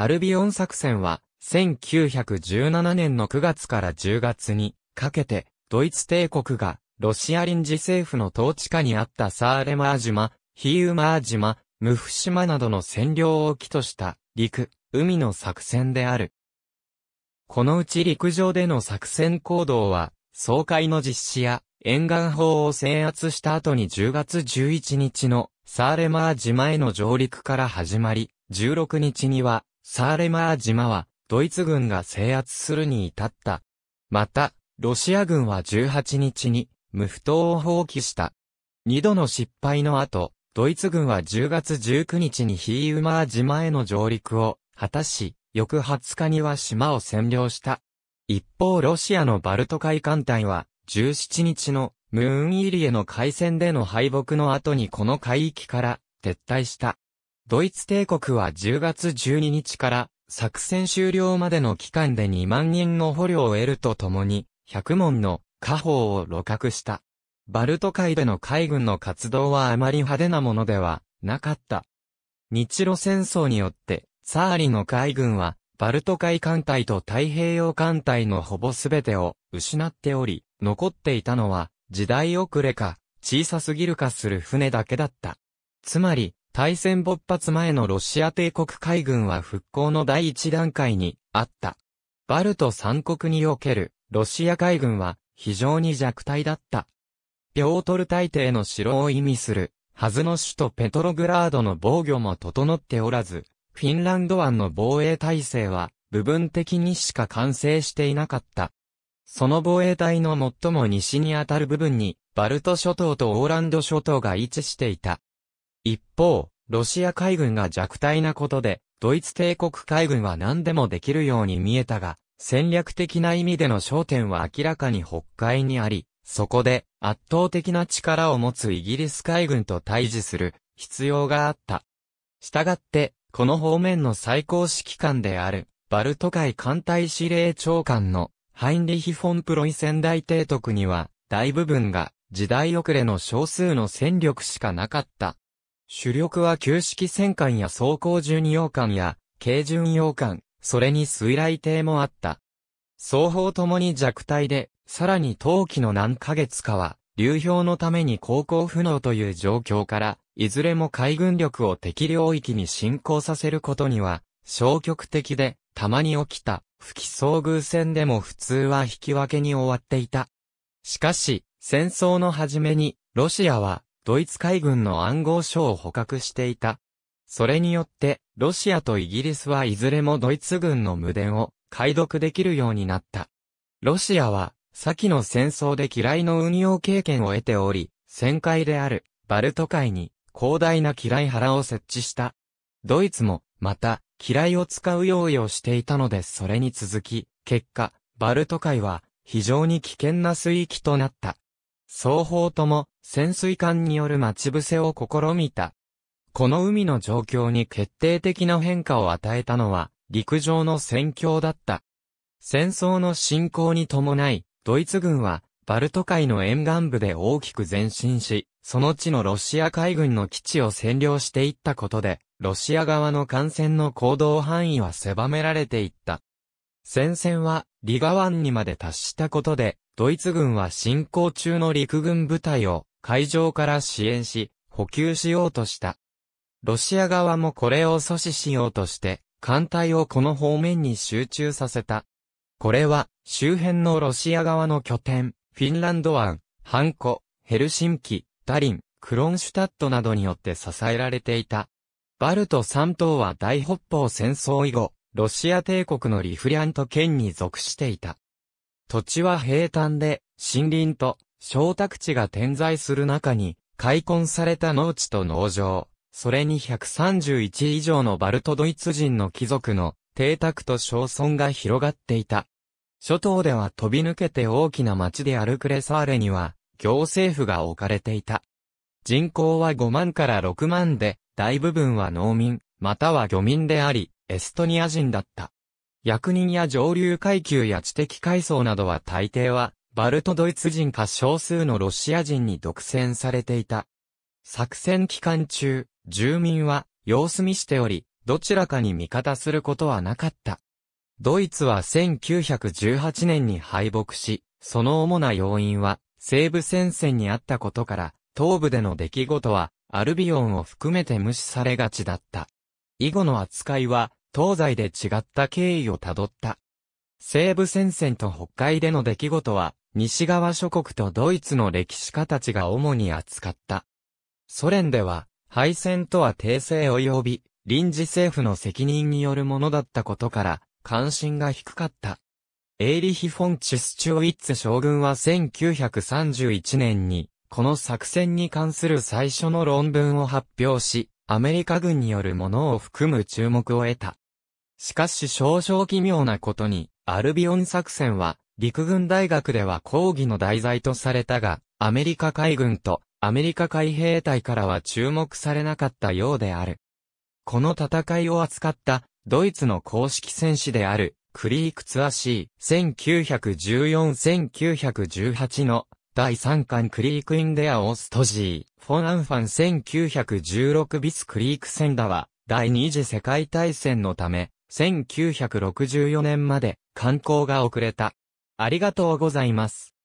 アルビオン作戦は、1917年の9月から10月にかけて、ドイツ帝国がロシア臨時政府の統治下にあったサーレマー島、ヒーウマー島、ムフ島などの占領を起とした陸、海の作戦である。このうち陸上での作戦行動は、総会の実施や沿岸法を制圧した後に10月11日のサーレマー島への上陸から始まり、16日にはサーレマー島は、ドイツ軍が制圧するに至った。また、ロシア軍は18日に、無不当を放棄した。二度の失敗の後、ドイツ軍は10月19日にヒーウマー島への上陸を果たし、翌20日には島を占領した。一方ロシアのバルト海艦隊は、17日のムーン入りへの海戦での敗北の後にこの海域から撤退した。ドイツ帝国は10月12日から作戦終了までの期間で2万人の捕虜を得るとともに、100門の家宝を露獲した。バルト海での海軍の活動はあまり派手なものではなかった。日露戦争によって、サーリの海軍は、バルト海艦隊と太平洋艦隊のほぼ全てを失っており、残っていたのは、時代遅れか、小さすぎるかする船だけだった。つまり、大戦勃発前のロシア帝国海軍は復興の第一段階にあった。バルト三国におけるロシア海軍は非常に弱体だった。ピョートル大帝の城を意味するはずの首都ペトログラードの防御も整っておらず、フィンランド湾の防衛体制は部分的にしか完成していなかった。その防衛隊の最も西にあたる部分に、バルト諸島とオーランド諸島が位置していた。一方、ロシア海軍が弱体なことで、ドイツ帝国海軍は何でもできるように見えたが、戦略的な意味での焦点は明らかに北海にあり、そこで圧倒的な力を持つイギリス海軍と対峙する必要があった。したがって、この方面の最高指揮官である、バルト海艦隊司令長官のハインリヒ・フォン・プロイ仙台帝提督には、大部分が時代遅れの少数の戦力しかなかった。主力は旧式戦艦や装甲巡洋艦や、軽巡洋艦、それに水雷艇もあった。双方ともに弱体で、さらに冬季の何ヶ月かは、流氷のために航行不能という状況から、いずれも海軍力を敵領域に侵攻させることには、消極的で、たまに起きた、不機遭遇戦でも普通は引き分けに終わっていた。しかし、戦争の初めに、ロシアは、ドイツ海軍の暗号書を捕獲していた。それによって、ロシアとイギリスはいずれもドイツ軍の無電を解読できるようになった。ロシアは、先の戦争で機雷の運用経験を得ており、戦海である、バルト海に、広大な機雷腹を設置した。ドイツも、また、機雷を使う用意をしていたのでそれに続き、結果、バルト海は、非常に危険な水域となった。双方とも潜水艦による待ち伏せを試みた。この海の状況に決定的な変化を与えたのは陸上の戦況だった。戦争の進行に伴い、ドイツ軍はバルト海の沿岸部で大きく前進し、その地のロシア海軍の基地を占領していったことで、ロシア側の艦船の行動範囲は狭められていった。戦線はリガ湾にまで達したことで、ドイツ軍は進行中の陸軍部隊を海上から支援し、補給しようとした。ロシア側もこれを阻止しようとして、艦隊をこの方面に集中させた。これは、周辺のロシア側の拠点、フィンランド湾、ハンコ、ヘルシンキ、ダリン、クロンシュタットなどによって支えられていた。バルト3島は大北方戦争以後、ロシア帝国のリフリャント県に属していた。土地は平坦で、森林と、小宅地が点在する中に、開墾された農地と農場、それに131以上のバルトドイツ人の貴族の邸宅と小村が広がっていた。諸島では飛び抜けて大きな町であるクレサーレには、行政府が置かれていた。人口は5万から6万で、大部分は農民、または漁民であり、エストニア人だった。役人や上流階級や知的階層などは大抵は、バルトドイツ人か少数のロシア人に独占されていた。作戦期間中、住民は様子見しており、どちらかに味方することはなかった。ドイツは1918年に敗北し、その主な要因は、西部戦線にあったことから、東部での出来事は、アルビオンを含めて無視されがちだった。以後の扱いは、東西で違った経緯をたどった。西部戦線と北海での出来事は、西側諸国とドイツの歴史家たちが主に扱った。ソ連では、敗戦とは訂正及び、臨時政府の責任によるものだったことから、関心が低かった。エイリヒ・フォン・チュスチュウィッツ将軍は1931年に、この作戦に関する最初の論文を発表し、アメリカ軍によるものを含む注目を得た。しかし少々奇妙なことに、アルビオン作戦は、陸軍大学では抗議の題材とされたが、アメリカ海軍とアメリカ海兵隊からは注目されなかったようである。この戦いを扱ったドイツの公式戦士であるクリークツアシー1914-1918の第3巻クリークインデアオーストジーフォンアンファン1916ビスクリーク戦だは第二次世界大戦のため1964年まで刊行が遅れた。ありがとうございます。